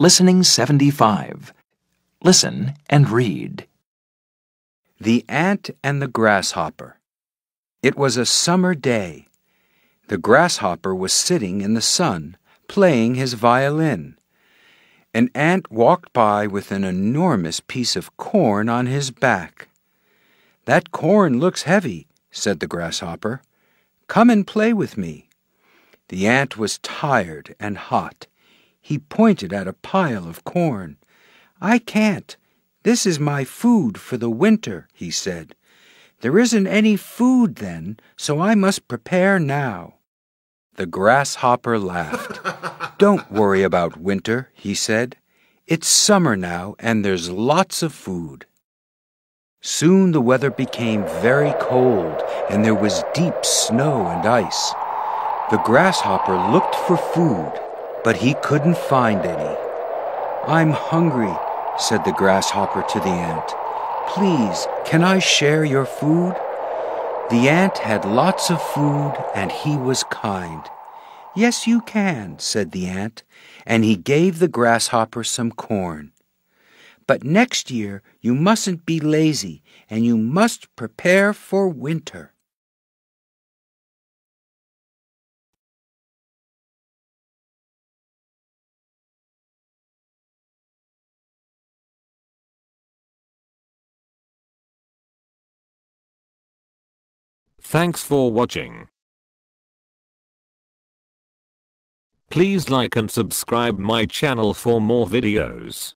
Listening 75. Listen and read. The Ant and the Grasshopper. It was a summer day. The grasshopper was sitting in the sun, playing his violin. An ant walked by with an enormous piece of corn on his back. That corn looks heavy, said the grasshopper. Come and play with me. The ant was tired and hot. He pointed at a pile of corn. I can't. This is my food for the winter, he said. There isn't any food then, so I must prepare now. The grasshopper laughed. Don't worry about winter, he said. It's summer now, and there's lots of food. Soon the weather became very cold, and there was deep snow and ice. The grasshopper looked for food but he couldn't find any. I'm hungry, said the grasshopper to the ant. Please, can I share your food? The ant had lots of food, and he was kind. Yes, you can, said the ant, and he gave the grasshopper some corn. But next year you mustn't be lazy, and you must prepare for winter. Thanks for watching. Please like and subscribe my channel for more videos.